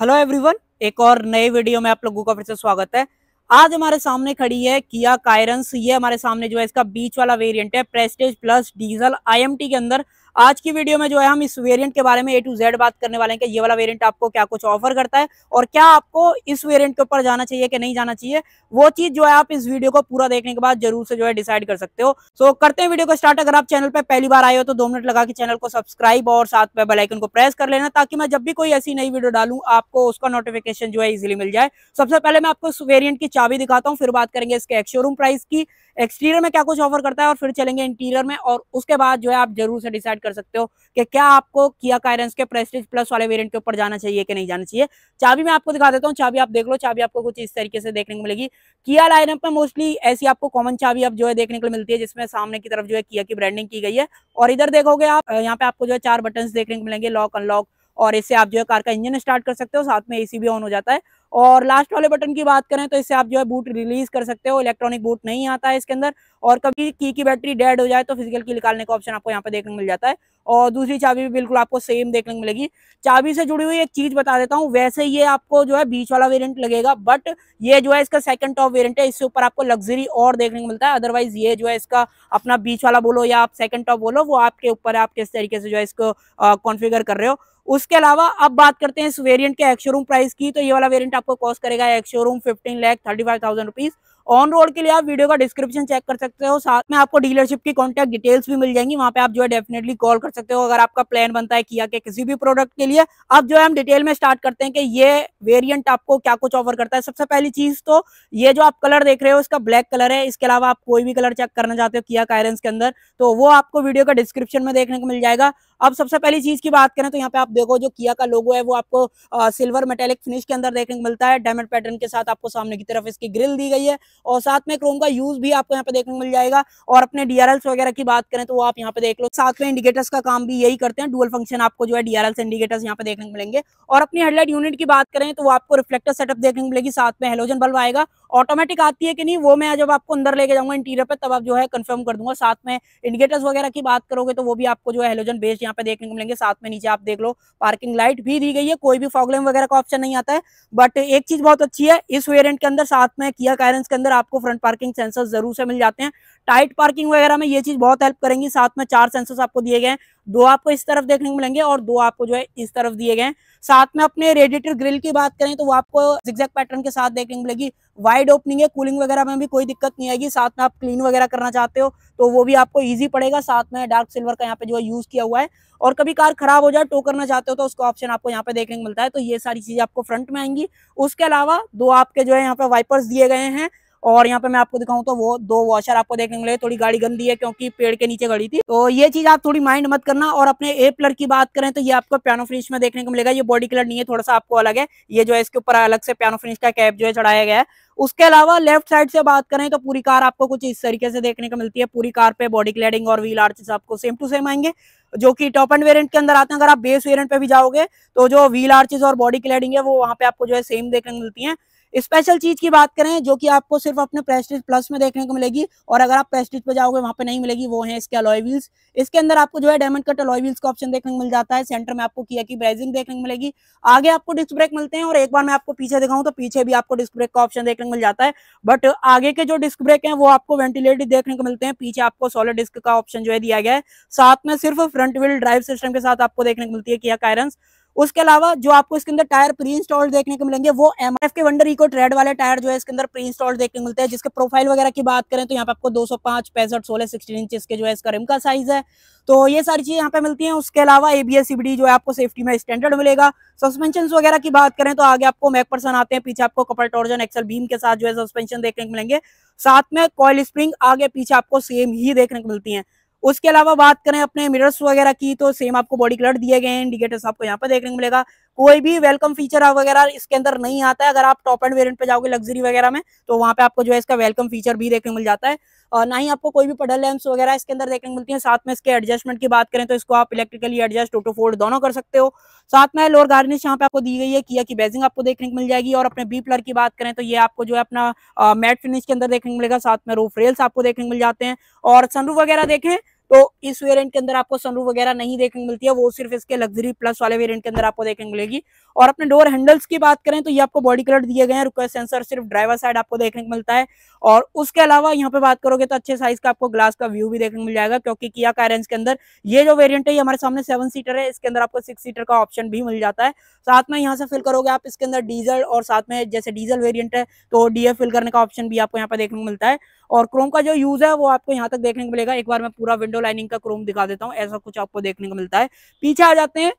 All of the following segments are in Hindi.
हेलो एवरीवन एक और नए वीडियो में आप लोगों का फिर से स्वागत है आज हमारे सामने खड़ी है किया कायरस ये हमारे सामने जो है इसका बीच वाला वेरिएंट है प्रेस्टेज प्लस डीजल आईएमटी के अंदर आज की वीडियो में जो है हम इस वेरिएंट के बारे में ए टू जेड बात करने वाले हैं कि ये वाला वेरिएंट आपको क्या कुछ ऑफर करता है और क्या आपको इस वेरिएंट के ऊपर जाना चाहिए कि नहीं जाना चाहिए वो चीज जो है आप इस वीडियो को पूरा देखने के बाद जरूर से जो है डिसाइड कर सकते हो सो so, करते हैं वीडियो को स्टार्ट अगर आप चैनल पर पहली बार आए हो तो दो मिनट लगा के चैनल को सब्सक्राइब और साथ में बेलाइकन को प्रेस कर लेना ताकि मैं जब भी कोई ऐसी नई वीडियो डालू आपको उसका नोटिफिकेशन जो है इजिली मिल जाए सबसे पहले मैं आपको इस वेरियंट की चाबी दिखाता हूँ फिर बात करेंगे इसके एक्शोरूम प्राइस की एक्सटीरियर में क्या कुछ ऑफर करता है और फिर चलेंगे इंटीरियर में और उसके बाद जो है आप जरूर से डिसाइड कर सकते हो कि क्या आपको किया कायरेंस के प्रेस्टिज प्लस वाले वेरियंट के ऊपर जाना चाहिए कि नहीं जाना चाहिए चाबी मैं आपको दिखा देता हूँ चाबी आप देख लो चाबी आपको कुछ इस तरीके से देखने को मिलेगी किया लाइनअप में मोस्टली ऐसी आपको कॉमन चाबी अब जो है देखने को मिलती है जिसमें सामने की तरफ जो है किया की ब्रांडिंग की गई है और इधर देखोगे आप यहाँ पे आपको जो है चार बटन देखने को मिलेंगे लॉक अनलॉक और इससे आप जो है कार का इंजन स्टार्ट कर सकते हो साथ में एसी भी ऑन हो जाता है और लास्ट वाले बटन की बात करें तो इससे आप जो है बूट रिलीज कर सकते हो इलेक्ट्रॉनिक बूट नहीं आता है इसके अंदर और कभी की की बैटरी डेड हो जाए तो फिजिकल की निकालने का ऑप्शन आपको यहाँ पे देखने को मिल जाता है और दूसरी चाबी भी बिल्कुल आपको सेम देखने को मिलेगी चाबी से जुड़ी हुई एक चीज बता देता हूँ वैसे ये आपको जो है बीच वाला वेरियंट लगेगा बट ये जो है इसका सेकंड टॉप वेरियंट है इससे ऊपर आपको लग्जरी और देखने को मिलता है अदरवाइज ये जो है इसका अपना बीच वाला बोलो या आप सेकंड टॉप बोलो वो आपके ऊपर है आप किस तरीके से जो है इसको कॉन्फिगर कर रहे हो उसके अलावा अब बात करते हैं इस वेरियंट के एक्शोरूम प्राइस की तो ये वाला वेरियंट आपको कॉस्ट करेगा ex showroom fifteen lakh thirty five thousand rupees on road के लिए आप वीडियो का डिस्क्रिप्शन चेक कर सकते हो साथ में आपको डीलरशिप की कॉन्टैक्ट डिटेल्स भी मिल जाएंगी वहाँ पे आप जो है डेफिनेटली कॉल कर सकते हो अगर आपका प्लान बनता है किया के किसी भी प्रोडक्ट के लिए अब जो है हम डिटेल में स्टार्ट करते हैं कि ये वेरियंट आपको क्या कुछ ऑफर करता है सबसे पहली चीज तो ये जो आप कलर देख रहे हो इसका ब्लैक कलर है इसके अलावा आप कोई भी कलर चेक करना चाहते हो किया कायरेंस के अंदर तो वो आपको वीडियो का डिस्क्रिप्शन में देखने को मिल जाएगा अब सबसे पहली चीज की बात करें तो यहाँ पे आप देखो जो किया का लोगो है वो आपको आ, सिल्वर मेटेलिक फिनिश के अंदर देखने को मिलता है डायमंड पैटर्न के साथ आपको सामने की तरफ इसकी ग्रिल दी गई है और साथ में क्रोम का यूज भी आपको यहाँ पे देखने को मिल जाएगा और अपने डीआरएल्स वगैरह की बात करें तो वो आप यहाँ पे देख लो साथ में इंडिकेटर्स का काम भी यही करते हैं डुअल फंक्शन आपको जो है डीआरएल्स इंडिकेटर्स यहाँ पे देखने को मिलेंगे और अपनी हेडलाइट यूनिट की बात करें तो वो आपको रिफ्लेक्टर सेटअप देखने को मिलेगी साथ में हेलोजन बल्ब आएगा ऑटोमेटिक आती है कि नहीं वो मैं जब आपको अंदर लेके जाऊंगा इंटीरियर पे तब आप जो है कंफर्म कर दूंगा साथ में इंडिकेटर्स वगैरह की बात करोगे तो वो भी आपको जो है हेलोजन बेस्ड यहाँ पे देखने को मिलेंगे साथ में नीचे आप देख लो पार्किंग लाइट भी दी गई है कोई भी प्रॉब्लम वगैरह का ऑप्शन नहीं आता है बट एक चीज बहुत अच्छी है इस वेरियंट के अंदर साथ में किया कायरेंस के अंदर आपको फ्रंट पार्किंग सेंसर जरूर से मिल जाते हैं टाइट पार्किंग वगैरह में ये चीज बहुत हेल्प करेंगी साथ में चार सेंसर्स आपको दिए गए हैं दो आपको इस तरफ देखने को मिलेंगे और दो आपको जो है इस तरफ दिए गए साथ में अपने रेडिएटर ग्रिल की बात करें तो वो आपको जिक्जैक पैटर्न के साथ देखने को मिलेगी वाइड ओपनिंग है कूलिंग वगैरह में भी कोई दिक्कत नहीं आएगी साथ में आप क्लीन वगैरह करना चाहते हो तो वो भी आपको ईजी पड़ेगा साथ में डार्क सिल्वर का यहाँ पे जो है यूज किया हुआ है और कभी कार खराब हो जाए टो करना चाहते हो तो उसका ऑप्शन आपको यहाँ पे देखने को मिलता है तो ये सारी चीजें आपको फ्रंट में आएंगी उसके अलावा दो आपके जो है यहाँ पे वाइपर्स दिए गए हैं और यहाँ पे मैं आपको दिखाऊँ तो वो दो वॉशर आपको देखने मिले थोड़ी गाड़ी गंदी है क्योंकि पेड़ के नीचे खड़ी थी तो ये चीज आप थोड़ी माइंड मत करना और अपने ए प्लर की बात करें तो ये आपको प्यानो फिनिश में देखने को मिलेगा ये बॉडी कलर नहीं है थोड़ा सा आपको अलग है ये जो है इसके ऊपर अलग से प्यानो फिनिश का कैप जो है चढ़ाया गया है उसके अलावा लेफ्ट साइड से बात करें तो पूरी कार आपको कुछ इस तरीके से देखने को मिलती है पूरी कार पे बॉडी क्लैडिंग और व्हील आर्चेस आपको सेम टू सेम आएंगे जो कि टॉप एंड वेरिएंट के अंदर आते हैं अगर आप बेस वेरिएंट पे भी जाओगे तो जो व्हील आर्चेस और बॉडी क्लैडिंग है वो वहाँ पे आपको जो है सेम देखने को मिलती है स्पेशल चीज की बात करें जो कि आपको सिर्फ अपने प्रेस्टिज प्लस में देखने को मिलेगी और अगर आप प्रेस्टिज पे जाओगे वहां पे नहीं मिलेगी वो है इसके अलॉय व्हील्स इसके अंदर आपको जो है डायमंड कट अलॉय व्हील्स का ऑप्शन देखने को मिल जाता है सेंटर में आपको किया की ब्राइजिंग देखने को मिलेगी आगे आपको डिस्क ब्रेक मिलते हैं और एक बार मैं आपको पीछे दिखाऊं तो पीछे भी आपको डिस्क ब्रेक का ऑप्शन देखने को मिल जाता है बट आगे के जो डिस्क ब्रेक है वो आपको वेंटिलेटेड देखने को मिलते हैं पीछे आपको सॉलिड डिस्क का ऑप्शन जो है दिया गया है साथ में सिर्फ फ्रंट व्हील ड्राइव सिस्टम के साथ आपको देखने को मिलती है किया कायरस उसके अलावा जो आपको इसके अंदर टायर प्री इंस्टॉल्ड देखने को मिलेंगे वो M K wonder eco tread वाले टायर जो है इसके अंदर प्री इंस्टॉल्ड देखने को मिलते हैं जिसके प्रोफाइल वगैरह की बात करें तो यहाँ पे आपको दो सौ पांच पैंसठ सोलह सिक्सटीन इंच इसके जो है इसका रिम का साइज है तो ये सारी चीज यहाँ पे मिलती है उसके अलावा एबीएस सीबीडी जो है आपको सेफ्टी में स्टैंडर्ड मिलेगा सस्पेंशन वगैरह की बात करें तो आगे आपको मैक पर्सन आते हैं पीछे आपको कपल टोर्जन एक्सल बीम के साथ जो है सस्पेंशन देखने को मिलेंगे साथ में कॉयल स्प्रिंग आगे पीछे आपको सेम ही देखने को मिलती है उसके अलावा बात करें अपने मिरर्स वगैरह की तो सेम आपको बॉडी कलर दिए गए हैं इंडिकेटर्स आपको यहाँ पर देखने को मिलेगा कोई भी वेलकम फीचर वगैरह इसके अंदर नहीं आता है अगर आप टॉप एंड वेरियंट पे जाओगे लग्जरी वगैरह में तो वहाँ पे आपको जो है इसका वेलकम फीचर भी देखने को मिल जाता है और ना ही आपको कोई भी पडल लैम्प्स वगैरह इसके अंदर देखने को मिलती है साथ में इसके एडजस्टमेंट की बात करें तो इसको आप इलेक्ट्रिकली एडजस्ट ऑटो फोल्ड दोनों कर सकते हो साथ में लोअर गार्निश यहाँ पे आपको दी गई है किया की बेजिंग आपको देखने को मिल जाएगी और अपने बी प्लर की बात करें तो ये आपको जो है अपना मैट फिनिश के अंदर देखने को मिलेगा साथ में रूफ रेल्स आपको देखने को मिल जाते हैं और सनरूफ वगैरह देखें तो इस वेरिएंट के अंदर आपको सनरूफ वगैरह नहीं देखने को मिलती है वो सिर्फ इसके लग्जरी प्लस वाले वेरिएंट के अंदर आपको देखने को मिलेगी और अपने डोर हैंडल्स की बात करें तो ये आपको बॉडी कलर दिए गए हैं सेंसर सिर्फ ड्राइवर साइड आपको देखने को मिलता है और उसके अलावा यहाँ पे बात करोगे तो अच्छे साइज का आपको ग्लास का व्यू भी देखने को मिल जाएगा क्योंकि किया का रेंज के अंदर ये जो वेरियंट है ये हमारे सामने सेवन सीटर है इसके अंदर आपको सिक्स सीटर का ऑप्शन भी मिल जाता है साथ में यहाँ से फिल करोगे आप इसके अंदर डीजल और साथ में जैसे डीजल वेरियंट है तो डीएफ फिल करने का ऑप्शन भी आपको यहाँ पे देखने को मिलता है और क्रोम का जो यूज है वो आपको यहाँ तक देखने को मिलेगा एक बार मैं पूरा विंडो लाइनिंग का क्रोम दिखा देता हूँ ऐसा कुछ आपको देखने को मिलता है पीछे आ जाते हैं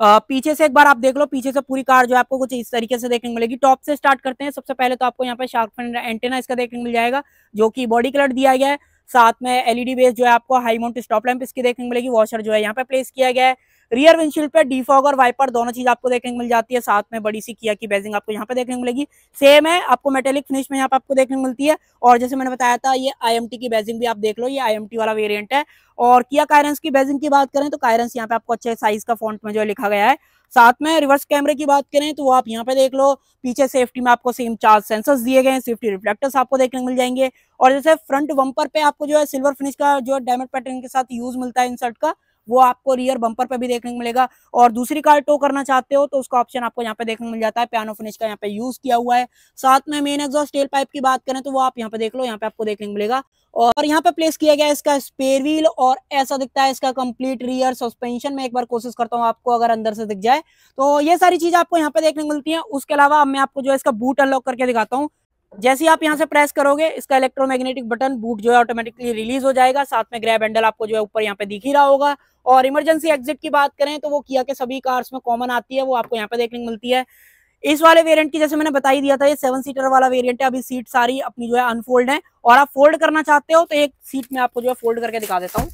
आ, पीछे से एक बार आप देख लो पीछे से पूरी कार जो है आपको कुछ इस तरीके से देखने को मिलेगी टॉप से स्टार्ट करते हैं सबसे पहले तो आपको यहाँ पे शार्क एंटेना इसका देखने को मिल जाएगा जो कि बॉडी कलर दिया गया है साथ में एलईडी बेस जो है आपको हाई माउंट स्टॉप लैंप इसकी देखने को मिलेगी वॉशर जो है यहाँ पे प्लेस किया गया है रियर विंडशील्ड पे डिफॉग और वाइपर दोनों चीज आपको देखने को मिल जाती है साथ में बड़ी सी किया की बेजिंग आपको यहाँ पे देखने को मिलेगी सेम है आपको मेटेलिक फिनिश में यहाँ पे आपको देखने को मिलती है और जैसे मैंने बताया था ये आई की बेजिंग भी आप देख लो ये आई वाला वेरियंट है और किया कायरेंस की बेजिंग की बात करें तो कायरेंस यहाँ पे आपको अच्छे साइज का फॉन्ट में जो है लिखा गया है साथ में रिवर्स कैमरे की बात करें तो वो आप यहाँ पे देख लो पीछे सेफ्टी में आपको सेम चार सेंसर्स दिए गए हैं सेफ्टी रिफ्लेक्टर्स आपको देखने मिल जाएंगे और जैसे फ्रंट वंपर पे आपको जो है सिल्वर फिनिश का जो है डायमंड पैटर्न के साथ यूज मिलता है इंसर्ट का वो आपको रियर बंपर पे भी देखने को मिलेगा और दूसरी कार टो करना चाहते हो तो उसका ऑप्शन आपको यहाँ पे देखने को मिल जाता है पियानो फिनिश का यहाँ पे यूज किया हुआ है साथ में मेन एग्जॉस्ट टेल पाइप की बात करें तो वो आप यहाँ पे देख लो यहाँ पे आपको देखने को मिलेगा और यहाँ पे प्लेस किया गया इसका स्पेयर व्हील और ऐसा दिखता है इसका कंप्लीट रियर सस्पेंशन में एक बार कोशिश करता हूँ आपको अगर अंदर से दिख जाए तो ये सारी चीज आपको यहाँ पे देखने को मिलती है उसके अलावा मैं आपको जो है इसका बूट अनलॉक करके दिखाता हूँ जैसे ही आप यहाँ से प्रेस करोगे इसका इलेक्ट्रोमैग्नेटिक बटन बूट जो है ऑटोमेटिकली रिलीज हो जाएगा साथ में ग्रैब हैंडल आपको जो है ऊपर यहाँ पे दिख ही रहा होगा और इमरजेंसी एग्जिट की बात करें तो वो किया के सभी कार्स में कॉमन आती है वो आपको यहाँ पे देखने को मिलती है इस वाले वेरिएंट की जैसे मैंने बता ही दिया था ये सेवन सीटर वाला वेरिएंट है अभी सीट सारी अपनी जो है अनफोल्ड है और आप फोल्ड करना चाहते हो तो एक सीट में आपको जो है फोल्ड करके दिखा देता हूँ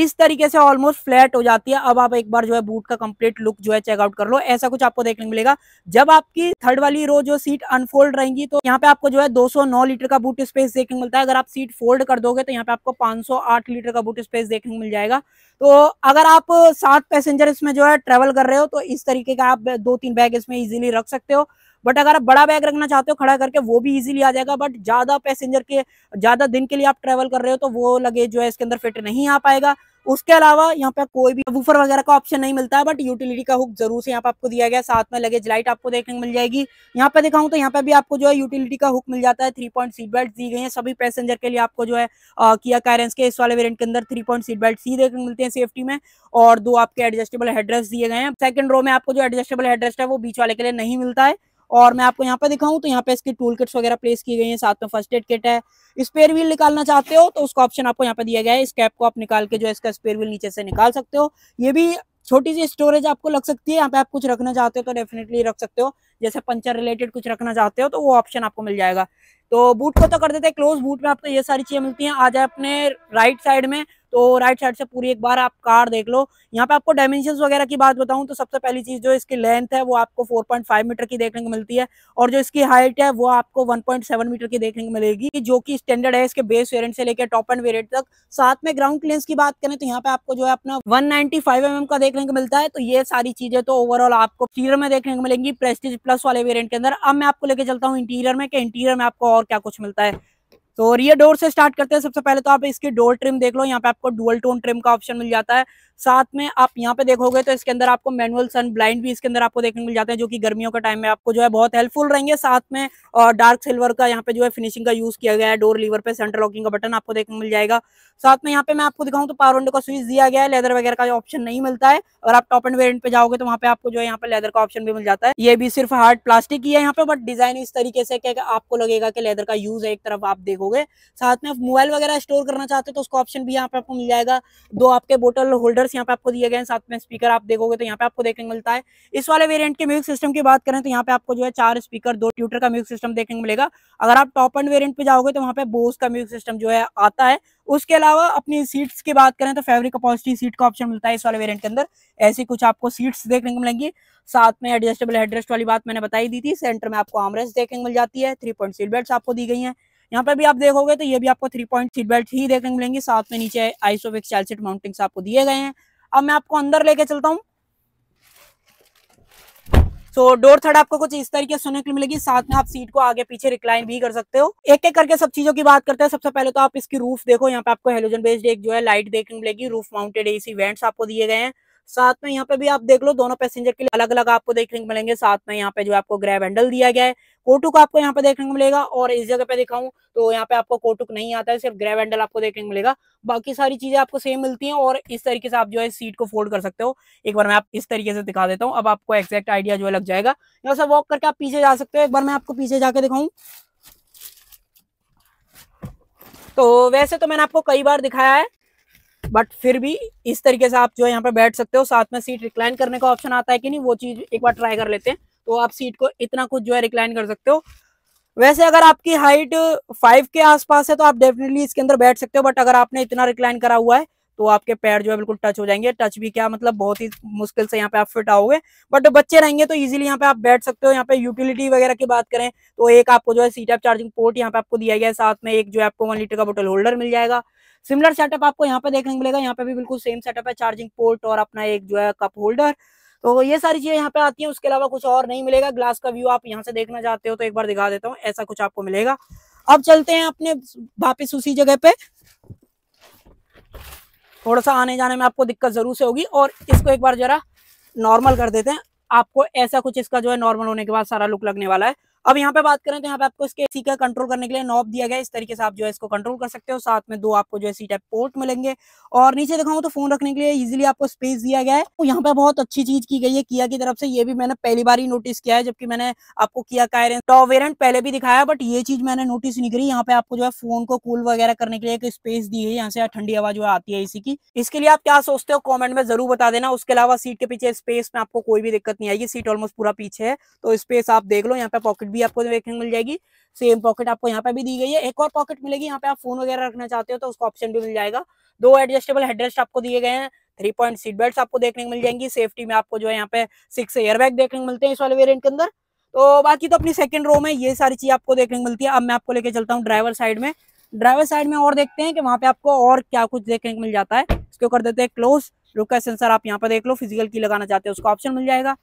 इस तरीके से ऑलमोस्ट फ्लैट हो जाती है अब आप एक बार जो है बूट का कंप्लीट लुक जो है चेकआउट कर लो ऐसा कुछ आपको देखने को मिलेगा जब आपकी थर्ड वाली रो जो सीट अनफोल्ड रहेंगी तो यहाँ पे आपको जो है 209 लीटर का बूट स्पेस देखने को मिलता है अगर आप सीट फोल्ड कर दोगे तो यहाँ पे आपको पांच लीटर का बूट स्पेस देखने को मिल जाएगा तो अगर आप सात पैसेंजर इसमें जो है ट्रेवल कर रहे हो तो इस तरीके का आप दो तीन बैग इसमें इजिली रख सकते हो बट अगर आप बड़ा बैग रखना चाहते हो खड़ा करके वो भी इजीली आ जाएगा बट ज्यादा पैसेंजर के ज्यादा दिन के लिए आप ट्रेवल कर रहे हो तो वो लगे जो है इसके अंदर फिट नहीं आ पाएगा उसके अलावा यहाँ पे कोई भी वूफर वगैरह का ऑप्शन नहीं मिलता है बट यूटिलिटी का हुक जरूर से यहाँ पे आपको दिया गया साथ में लगेज लाइट आपको देखने को मिल जाएगी यहाँ पे दिखाऊं तो यहाँ पे भी आपको जो है यूटिलिटी का हुक मिल जाता है थ्री पॉइंट सीट बेल्ट दी गई है सभी पैसेंजर के लिए आपको जो है आ, किया कैरेंस के इस वाले वेरियंट के अंदर थ्री पॉइंट सीट बेल्ट सी देखने को मिलते हैं सेफ्टी में और दो आपके एडजस्टेबल हेड्रेस दिए गए हैं सेकंड रो में आपको जो एडजस्टेबल हेड्रेस है वो बीच वाले के लिए नहीं मिलता है और मैं आपको यहाँ पे दिखाऊं तो यहाँ पे इसकी टूल किट्स वगैरह प्लेस की गई है साथ में फर्स्ट एड किट है स्पेयर व्हील निकालना चाहते हो तो उसका ऑप्शन आपको यहाँ पे दिया गया है इस कैप को आप निकाल के जो इसका स्पेयर व्हील नीचे से निकाल सकते हो ये भी छोटी सी स्टोरेज आपको लग सकती है यहाँ पे आप कुछ रखना चाहते हो तो डेफिनेटली रख सकते हो जैसे पंचर रिलेटेड कुछ रखना चाहते हो तो वो ऑप्शन आपको मिल जाएगा तो बूट को तो कर देते हैं क्लोज बूट में आपको ये सारी चीजें मिलती हैं आ जाए अपने राइट साइड में तो राइट साइड से पूरी एक बार आप कार देख लो यहाँ पे आपको डायमेंशन वगैरह की बात बताऊँ तो सबसे पहली चीज़ जो इसकी लेंथ है वो आपको 4.5 मीटर की देखने को मिलती है और जो इसकी हाइट है वो आपको 1.7 मीटर की देखने को मिलेगी जो कि स्टैंडर्ड है इसके बेस वेरियंट से लेकर टॉप एंड वेरियंट तक साथ में ग्राउंड क्लियंस की बात करें तो यहाँ पे आपको जो है अपना वन नाइनटी एम का देखने को मिलता है तो ये सारी चीज़ें तो ओवरऑल आपको इंटीरियर में देखने को मिलेंगी प्रेस्टीज प्लस वाले वेरियंट के अंदर अब मैं आपको लेके चलता हूँ इंटीरियर में इंटीरियर में आपको और क्या कुछ मिलता है तो रियर डोर से स्टार्ट करते हैं सबसे पहले तो आप इसकी डोर ट्रिम देख लो यहाँ पे आपको डुअल टोन ट्रिम का ऑप्शन मिल जाता है साथ में आप यहाँ पे देखोगे तो इसके अंदर आपको मैनुअल सन ब्लाइंड भी इसके अंदर आपको देखने मिल जाते हैं जो कि गर्मियों का टाइम में आपको जो है बहुत हेल्पफुल रहेंगे साथ में और डार्क सिल्वर का यहाँ पे जो है फिनिशिंग का यूज किया गया है डोर लीवर पे सेंटर लॉकिंग का बटन आपको देखने मिल जाएगा साथ में यहाँ पे मैं आपको दिखाऊँ तो पावर विंडो का स्विच दिया गया है लेदर वगैरह का ऑप्शन नहीं मिलता है अगर आप टॉप एंड वेरियंट पे जाओगे तो वहाँ पे आपको जो है यहाँ पे लेदर का ऑप्शन भी मिल जाता है ये भी सिर्फ हार्ड प्लास्टिक ही है यहाँ पे बट डिजाइन इस तरीके से क्या आपको लगेगा कि लेदर का यूज है एक तरफ आप देखो सकोगे साथ में आप मोबाइल वगैरह स्टोर करना चाहते हो तो उसका ऑप्शन भी यहाँ पे आपको मिल जाएगा दो आपके बोटल होल्डर्स यहाँ पे आपको दिए गए हैं साथ में स्पीकर आप देखोगे तो यहाँ पे आपको देखने को मिलता है इस वाले वेरियंट के म्यूजिक सिस्टम की बात करें तो यहाँ पे आपको जो है चार स्पीकर दो ट्यूटर का म्यूजिक सिस्टम देखने को मिलेगा अगर आप टॉप एंड वेरियंट पे जाओगे तो वहाँ पे बोस का म्यूजिक सिस्टम जो है आता है उसके अलावा अपनी सीट्स की बात करें तो फैब्रिक अपॉजिटिव सीट का ऑप्शन मिलता है इस वाले वेरिएंट के अंदर ऐसी कुछ आपको सीट्स देखने को मिलेंगी साथ में एडजस्टेबल हेडरेस्ट वाली बात मैंने बताई दी थी सेंटर में आपको आमरेस्ट देखने को मिल जाती है थ्री पॉइंट सीट बेल्ट आपको दी गई हैं यहाँ पे भी आप देखोगे तो ये भी आपको थ्री पॉइंट सीट बेल्ट ही देखने को मिलेंगे साथ में नीचे आइसोविक चाइल्ड माउंटिंग आपको दिए गए हैं अब मैं आपको अंदर लेके चलता हूँ सो so, डोर थर्ड आपको कुछ इस तरीके सुनने के लिए मिलेगी साथ में आप सीट को आगे पीछे रिक्लाइन भी कर सकते हो एक एक करके सब चीजों की बात करते हैं सबसे पहले तो आप इसकी रूफ देखो यहाँ पे आपको हेलोजन बेस्ड एक जो है लाइट देखने मिलेगी रूफ माउंटेड एसी वेंट्स आपको दिए गए हैं साथ में यहाँ पे भी आप देख लो दोनों पैसेंजर के लिए अलग अलग आपको देखने को मिलेंगे साथ में यहाँ पे जो आपको ग्रैब हैंडल दिया गया है कोटुक आपको यहाँ पे देखने को मिलेगा और इस जगह पे दिखाऊं तो यहाँ पे आपको कोटुक नहीं आता है सिर्फ ग्रैब हैंडल आपको देखने को मिलेगा बाकी सारी चीजें आपको सेम मिलती है और इस तरीके से आप जो है सीट को फोल्ड कर सकते हो एक बार मैं आप इस तरीके से दिखा देता हूँ अब आपको एक्जैक्ट आइडिया जो है लग जाएगा यहाँ से वॉक करके आप पीछे जा सकते हो एक बार मैं आपको पीछे जाके दिखाऊँ तो वैसे तो मैंने आपको कई बार दिखाया है बट फिर भी इस तरीके से आप जो है यहाँ पे बैठ सकते हो साथ में सीट रिक्लाइन करने का ऑप्शन आता है कि नहीं वो चीज़ एक बार ट्राई कर लेते हैं तो आप सीट को इतना कुछ जो है रिक्लाइन कर सकते हो वैसे अगर आपकी हाइट फाइव के आसपास है तो आप डेफिनेटली इसके अंदर बैठ सकते हो बट अगर आपने इतना रिक्लाइन करा हुआ है तो आपके पैर जो है बिल्कुल टच हो जाएंगे टच भी क्या मतलब बहुत ही मुश्किल से यहाँ पे आप फिट आओगे बट बच्चे रहेंगे तो इजीली यहाँ पे आप बैठ सकते हो यहाँ पे यूटिलिटी वगैरह की बात करें तो एक आपको जो है सीट टाइप चार्जिंग पोर्ट यहाँ पे आपको दिया गया है साथ में एक जो है आपको वन लीटर का बोटल होल्डर मिल जाएगा सिमिलर सेटअप आपको यहाँ पे देखने को मिलेगा यहाँ पे भी बिल्कुल सेम सेटअप है चार्जिंग पोर्ट और अपना एक जो है कप होल्डर तो ये सारी चीजें यहाँ पे आती हैं उसके अलावा कुछ और नहीं मिलेगा ग्लास का व्यू आप यहाँ से देखना चाहते हो तो एक बार दिखा देता हूँ ऐसा कुछ आपको मिलेगा अब चलते हैं अपने वापिस उसी जगह पे थोड़ा सा आने जाने में आपको दिक्कत जरूर से होगी और इसको एक बार जरा नॉर्मल कर देते हैं आपको ऐसा कुछ इसका जो है नॉर्मल होने के बाद सारा लुक लगने वाला है अब यहाँ पे बात करें तो यहाँ पे आपको इसके सी का कंट्रोल करने के लिए नॉब दिया गया इस तरीके से आप जो है इसको कंट्रोल कर सकते हो साथ में दो आपको जो है सी टाइप पोर्ट मिलेंगे और नीचे दिखाऊँ तो फोन रखने के लिए इजिली आपको स्पेस दिया गया है तो यहाँ पे बहुत अच्छी चीज की गई है किया की तरफ से ये भी मैंने पहली बार ही नोटिस किया है जबकि मैंने आपको किया का टॉप वेरियंट पहले भी दिखाया बट ये चीज मैंने नोटिस नहीं करी यहाँ पे आपको जो है फोन को कूल वगैरह करने के लिए एक स्पेस दी है यहाँ से ठंडी हवा जो है आती है इसी की इसके लिए आप क्या सोचते हो कॉमेंट में जरूर बता देना उसके अलावा सीट के पीछे स्पेस में आपको कोई भी दिक्कत नहीं आएगी सीट ऑलमोस्ट पूरा पीछे है तो स्पेस आप देख लो यहाँ पे पॉकेट भी आपको देखने मिल जाएगी सेम पॉकेट आपको यहाँ पे भी दी गई है एक और पॉकेट मिलेगी यहाँ पे आप फोन वगैरह रखना चाहते हो तो उसका ऑप्शन भी मिल जाएगा दो एडजस्टेबल हेडरेस्ट आपको दिए गए हैं थ्री पॉइंट सीट बेल्ट आपको देखने मिल जाएंगी सेफ्टी में आपको जो है यहाँ पे सिक्स एयरबैग देखने मिलते हैं इस वाले वेरियंट के अंदर तो बाकी तो अपनी सेकंड रो में ये सारी चीज आपको देखने को मिलती है अब मैं आपको लेके चलता हूँ ड्राइवर साइड में ड्राइवर साइड में और देखते हैं कि वहाँ पे आपको और क्या कुछ देखने को मिल जाता है इसको कर देते हैं क्लोज रुका सेंसर आप यहाँ पे देख लो फिजिकल की लगाना चाहते हैं उसका ऑप्शन मिल जाएगा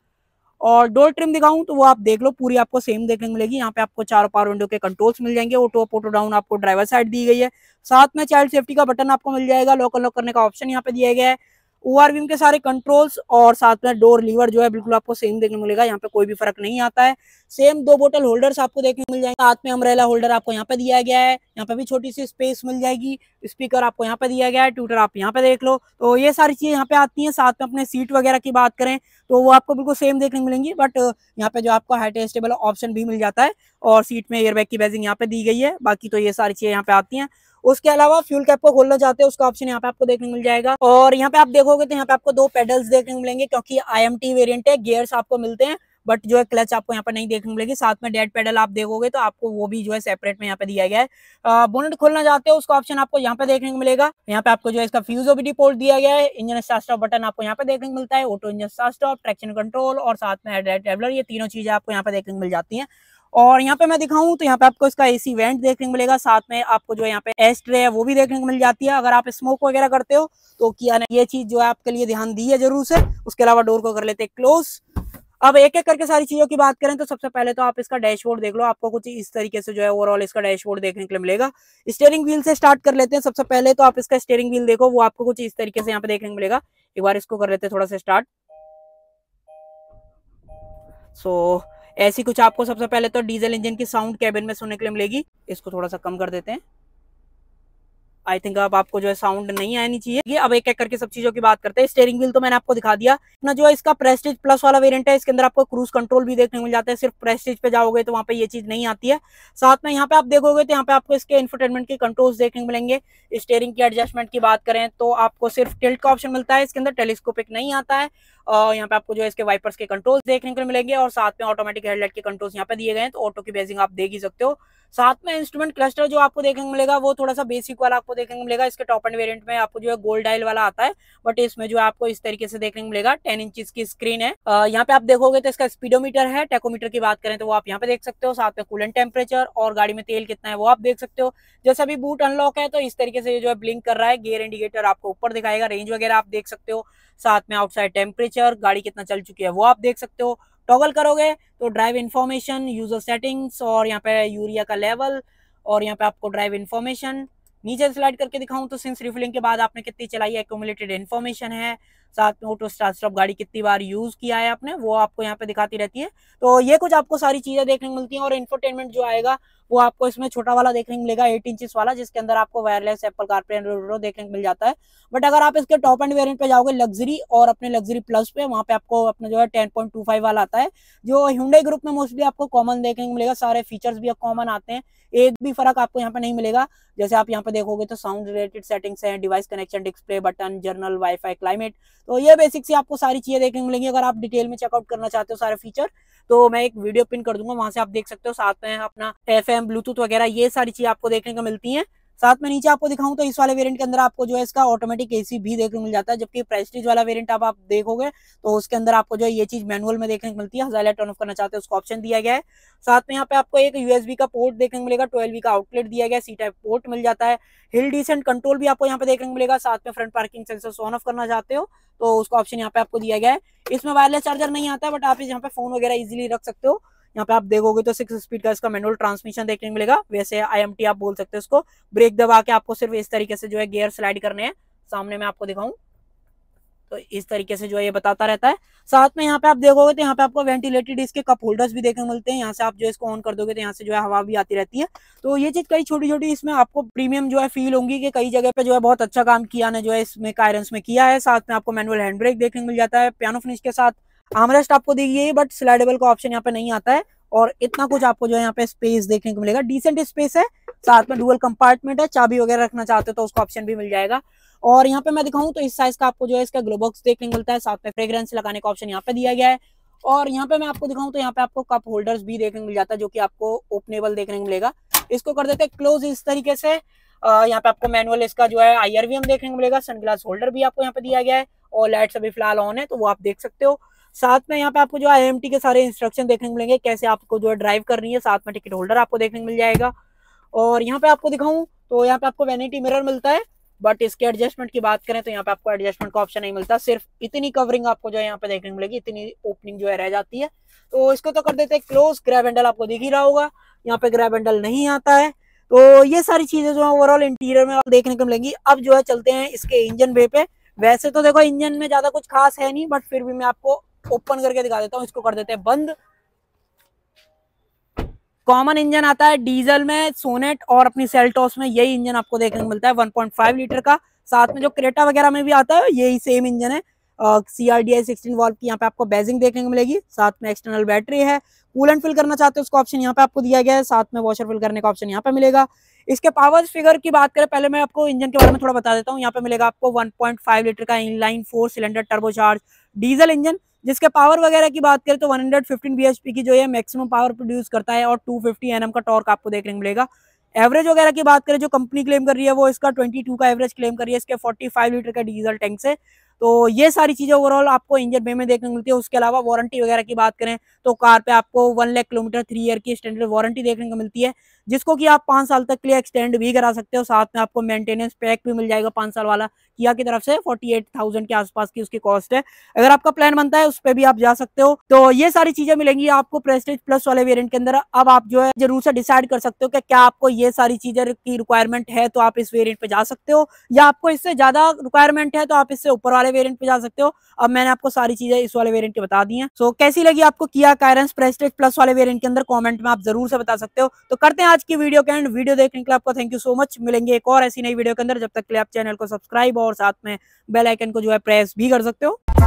और डोर ट्रिम दिखाऊं तो वो आप देख लो पूरी आपको सेम देखने को मिलेगी यहाँ पे आपको चार पार विंडो के कंट्रोल्स मिल जाएंगे ऑटो ऑटो डाउन आपको ड्राइवर साइड दी गई है साथ में चाइल्ड सेफ्टी का बटन आपको मिल जाएगा लॉक अनलॉक करने का ऑप्शन यहाँ पे दिया गया है ओ के सारे कंट्रोल्स और साथ में डोर लीवर जो है बिल्कुल आपको सेम देखने को मिलेगा यहाँ पे कोई भी फर्क नहीं आता है सेम दो बोटल होल्डर्स आपको देखने मिल जाएंगे साथ में अमरेला होल्डर आपको यहाँ पे दिया गया है यहाँ पे भी छोटी सी स्पेस मिल जाएगी स्पीकर आपको यहाँ पे दिया गया है ट्यूटर आप यहाँ पे देख लो तो ये सारी चीजें यहाँ पे आती है साथ में अपने सीट वगैरह की बात करें तो वो आपको बिल्कुल सेम देखने मिलेंगी बट यहाँ पे जो आपको हाई एस्टेबल ऑप्शन भी मिल जाता है और सीट में एयरबैग की बैजिंग यहाँ पे दी गई है बाकी तो ये सारी चीजें यहाँ पे आती है उसके अलावा फ्यूल कैप को खोलना चाहते हैं उसका ऑप्शन यहाँ पे आपको देखने को मिल जाएगा और यहाँ पे आप देखोगे तो यहाँ पे आपको दो पेडल्स देखने को मिलेंगे क्योंकि आई एम टी वेरियंट है गियर्स आपको मिलते हैं बट जो है क्लच आपको यहाँ पर नहीं देखने को मिलेगी साथ में डेड पेडल आप देखोगे तो आपको वो भी जो है सेपरेट में यहाँ पे दिया गया है बोनट खोलना चाहते हो उसका ऑप्शन आपको यहाँ पे देखने को मिलेगा यहाँ पे आपको जो है इसका फ्यूज ओबीडी पोर्ट दिया गया है इंजन स्टार्ट स्टॉप बटन आपको यहाँ पे देखने को मिलता है auto engine start stop traction control और साथ में डेड टेबलर ये तीनों चीजें आपको यहाँ पे देखने को मिल जाती है और यहाँ पे मैं दिखाऊं तो यहाँ पे आपको इसका एसी वेंट देखने को मिलेगा साथ में आपको जो यहाँ पे एस है वो भी देखने को मिल जाती है अगर आप स्मोक वगैरह करते हो तो किया ये चीज जो है आपके लिए ध्यान दी है जरूर से उसके अलावा डोर को कर लेते हैं क्लोज अब एक एक करके सारी चीजों की बात करें तो सबसे पहले तो आप इसका डैशबोर्ड देख लो आपको कुछ इस तरीके से जो है ओवरऑल इसका डैशबोर्ड देखने के लिए मिलेगा स्टेयरिंग व्हील से स्टार्ट कर लेते हैं सबसे पहले तो आप इसका स्टेयरिंग व्हील देखो वो आपको कुछ इस तरीके से यहाँ पे देखने को मिलेगा एक बार इसको कर लेते हैं थोड़ा सा स्टार्ट सो so, ऐसी कुछ आपको सबसे पहले तो डीजल इंजन की साउंड कैबिन में सुनने के लिए मिलेगी इसको थोड़ा सा कम कर देते हैं आई थिंक अब आपको जो है साउंड नहीं आनी चाहिए अब एक एक करके सब चीजों की बात करते हैं स्टेयरिंग व्हील तो मैंने आपको दिखा दिया ना जो है इसका प्रेस्टेज प्लस वाला वेरिएंट है इसके अंदर आपको क्रूज कंट्रोल भी देखने मिल जाता है सिर्फ प्रेस्टेज पे जाओगे तो वहाँ पे ये चीज नहीं आती है साथ में यहाँ पे आप देखोगे तो यहाँ पे आपको इसके इन्फोटेनमेंट के कंट्रोल देखने मिलेंगे स्टेयरिंग की एडजस्टमेंट की बात करें तो आपको सिर्फ टिल्ट का ऑप्शन मिलता है इसके अंदर टेलीस्कोपिक नहीं आता है और यहाँ पे आपको जो है इसके वाइपर्स के कंट्रोल्स देखने को मिलेंगे और साथ में ऑटोमेटिक हेडलाइट के कंट्रोल्स यहाँ पे दिए गए हैं तो ऑटो की बेसिंग आप देख ही सकते हो साथ में इंस्ट्रूमेंट क्लस्टर जो आपको देखने को मिलेगा वो थोड़ा सा बेसिक वाला आपको देखने को मिलेगा इसके टॉप एंड वेरियंट में आपको जो है गोल्ड डायल वाला आता है बट इसमें जो आपको इस तरीके से देखने को मिलेगा टेन इंचज की स्क्रीन है यहाँ पे आप देखोगे तो इसका स्पीडोमीटर है टेकोमीटर की बात करें तो वो आप यहाँ पे देख सकते हो साथ में कूलन टेम्परेचर और गाड़ी में तेल कितना है वो आप देख सकते हो जैसे अभी बूट अनलॉक है तो इस तरीके से जो है ब्लिंक कर रहा है गेयर इंडिकेटर आपको ऊपर दिखाएगा रेंज वगैरह आप देख सकते हो साथ में आउटसाइड टेम्परेचर और गाड़ी कितना चल चुकी है वो आप देख सकते हो टॉगल करोगे तो ड्राइव इन्फॉर्मेशन यूजर सेटिंग्स और यहाँ पे यूरिया का लेवल और यहाँ पे आपको ड्राइव इन्फॉर्मेशन नीचे स्लाइड करके दिखाऊं तो सिंस रिफिलिंग के बाद आपने कितनी चलाई है एकोमुलेटेड इन्फॉर्मेशन है साथ में ऑटो स्टार्ट स्टॉप गाड़ी कितनी बार यूज किया है आपने वो आपको यहाँ पे दिखाती रहती है तो ये कुछ आपको सारी चीजें देखने को मिलती है और इन्फोटेनमेंट जो आएगा वो आपको इसमें छोटा वाला देखने को मिलेगा एट इंचिस वाला जिसके अंदर आपको वायरलेस एप्पल कारप्ले देखने को मिल जाता है बट अगर आप इसके टॉप एंड वेरियंट पे जाओगे लग्जरी और अपने लग्जरी प्लस पे वहाँ पे आपको अपना जो है टेन पॉइंट टू फाइव वाला आता है जो हिंडई ग्रुप में मोस्टली आपको कॉमन देखने को मिलेगा सारे फीचर्स भी कॉमन आते हैं एक भी फर्क आपको यहाँ पे नहीं मिलेगा जैसे आप यहाँ पे देखोगे तो साउंड रिलेटेड सेटिंग्स है device connection display button general wifi climate तो ये बेसिक सी आपको सारी चीज़ें देखने को मिलेंगी अगर आप डिटेल में चेकआउट करना चाहते हो सारे फीचर तो मैं एक वीडियो पिन कर दूंगा वहां से आप देख सकते हो साथ में अपना एफ ब्लूटूथ वगैरह ये सारी चीज़ आपको देखने को मिलती है साथ में नीचे आपको दिखाऊं तो इस वाले वेरिएंट के अंदर आपको जो है इसका ऑटोमेटिक एसी भी देखने को मिल जाता है जबकि प्रेस्टीज वाला वेरिएंट आप, आप देखोगे तो उसके अंदर आपको जो है ये चीज मैनुअल में देखने को मिलती है हजार टर्न ऑफ करना चाहते हैं उसको ऑप्शन दिया गया है साथ में यहाँ पे आपको एक यूएसबी का पोर्ट देखने को मिलेगा ट्वेल्व का आउटलेट दिया गया सी टाइप पोर्ट मिल जाता है हिल डिसेंट कंट्रोल भी आपको यहाँ पे देखने को मिलेगा साथ में front parking sensor on off करना चाहते हो तो उसका ऑप्शन यहाँ पे आपको दिया गया है इसमें वायरलेस चार्जर नहीं आता बट आप यहाँ पे फोन वगैरह इजिली रख सकते हो यहाँ पे आप देखोगे तो सिक्स स्पीड का इसका मैनुअल ट्रांसमिशन देखने को मिलेगा वैसे आई आप बोल सकते हो उसको ब्रेक दबा के आपको सिर्फ इस तरीके से जो है गेयर स्लाइड करने हैं सामने में आपको दिखाऊं तो इस तरीके से जो है ये बताता रहता है साथ में यहाँ पे आप देखोगे तो यहाँ पे आपको वेंटिलेटेड इसके कप होल्डर्स भी देखने मिलते हैं यहाँ से आप जो इसको ऑन कर दोगे तो यहाँ से जो है हवा भी आती रहती है तो ये चीज कई छोटी छोटी इसमें आपको प्रीमियम जो है फील होंगी कि कई जगह पे जो है बहुत अच्छा काम किया ने जो है इसमें कायरेंस में किया है साथ में आपको मैनुअल हैंड ब्रेक देखने मिल जाता है पियानो फिनिश के साथ आमरेस्ट आपको देखिए बट स्लाइडेबल का ऑप्शन यहाँ पे नहीं आता है और इतना कुछ आपको जो है यहाँ पे स्पेस देखने को मिलेगा डिसेंट स्पेस है साथ में डुअल कंपार्टमेंट है चाबी वगैरह रखना चाहते हो तो उसका ऑप्शन भी मिल जाएगा और यहाँ पे मैं दिखाऊं तो इस साइज का आपको जो है इसका ग्लोबॉक्स देखने को मिलता है साथ में फ्रेग्रेंस लगाने का ऑप्शन यहाँ पे दिया गया है और यहाँ पे मैं आपको दिखाऊं तो यहाँ पे आपको कप होल्डर्स भी देखने को मिल जाता है जो कि आपको ओपनेबल देखने को मिलेगा इसको कर देते हैं क्लोज इस तरीके से यहाँ पे आपको मैनुअल इसका जो है आईआरवीएम देखने को मिलेगा सनग्लास होल्डर भी आपको यहाँ पे दिया गया है और लाइट्स अभी फिलहाल ऑन है तो वो आप देख सकते हो साथ में यहाँ पे आपको जो आई के सारे इंस्ट्रक्शन देखने को मिलेंगे कैसे आपको जो है ड्राइव करनी है साथ में टिकट होल्डर आपको देखने को मिल जाएगा और यहाँ पे आपको दिखाऊं तो यहाँ पे आपको वेनिटी मिरर मिलता है बट इसके एडजस्टमेंट की बात करें तो यहाँ पे आपको एडजस्टमेंट का ऑप्शन नहीं मिलता सिर्फ इतनी कवरिंग आपको जो है यहाँ पे देखने मिलेगी इतनी ओपनिंग जो है रह जाती है तो इसको तो कर देते हैं क्लोज ग्रैब हैंडल आपको दिख ही रहा होगा यहाँ पे ग्रैब हैंडल नहीं आता है तो ये सारी चीजें जो है ओवरऑल इंटीरियर में आप देखने को मिलेंगी अब जो है चलते हैं इसके इंजन वे पे वैसे तो देखो इंजन में ज्यादा कुछ खास है नहीं बट फिर भी मैं आपको ओपन करके दिखा देता हूँ इसको कर देते हैं बंद कॉमन इंजन आता है डीजल में सोनेट और अपनी सेल्टॉस में यही इंजन आपको देखने को मिलता है 1.5 लीटर का साथ में जो क्रेटा वगैरह में भी आता है यही सेम इंजन है C R D I valve की यहाँ पे आपको बेजिंग देखने को मिलेगी साथ में एक्सटर्नल बैटरी है एंड फिल करना चाहते हो उसका ऑप्शन यहाँ पे आपको दिया गया है साथ में वॉशर फिल करने का ऑप्शन यहाँ पे मिलेगा इसके पावर फिगर की बात करें पहले मैं आपको इंजन के बारे में थोड़ा बता देता हूँ यहाँ पे मिलेगा आपको वन लीटर का inline four cylinder turbocharge diesel engine जिसके पावर वगैरह की बात करें तो 115 bhp की जो है मैक्सिमम पावर प्रोड्यूस करता है और 250 nm का टॉर्क आपको देखने को मिलेगा एवरेज वगैरह की बात करें जो कंपनी क्लेम कर रही है वो इसका 22 का एवरेज क्लेम कर रही है इसके 45 लीटर का डीजल टैंक से तो ये सारी चीज़ें ओवरऑल आपको इंजन पे में देखने को मिलती है उसके अलावा वारंटी वगैरह की बात करें तो कार पे आपको one lakh kilometre three year की स्टैंडर्ड वारंटी देखने को मिलती है जिसको कि आप पांच साल तक के लिए एक्सटेंड भी करा सकते हो साथ में आपको मेंटेनेंस पैक भी मिल जाएगा पांच साल वाला किया की तरफ से फोर्टी एट थाउजेंड के आसपास की उसकी कॉस्ट है अगर आपका प्लान बनता है उस पर भी आप जा सकते हो तो ये सारी चीज़ें मिलेंगी आपको प्रेस्टेज प्लस वाले वेरियंट के अंदर अब आप जो है जरूर से डिसाइड कर सकते हो कि क्या आपको ये सारी चीज़ें की रिक्वायरमेंट है तो आप इस वेरियंट पे जा सकते हो या आपको इससे ज़्यादा रिक्वायरमेंट है तो आप इससे ऊपर वाले वाले वेरियंट पे जा सकते हो अब मैंने आपको सारी चीजें इस वाले वेरियंट के बता दी है सो कैसी लगी आपको किया कायरेंस प्रेस्टेज प्लस वाले वेरियंट के अंदर कॉमेंट में आप जरूर से बता सकते हो तो करते हैं आज की वीडियो के एंड वीडियो देखने के लिए आपको थैंक यू सो मच मिलेंगे एक और ऐसी नई वीडियो के अंदर जब तक के लिए आप चैनल को सब्सक्राइब और साथ में बेलाइकन को जो है प्रेस भी कर सकते हो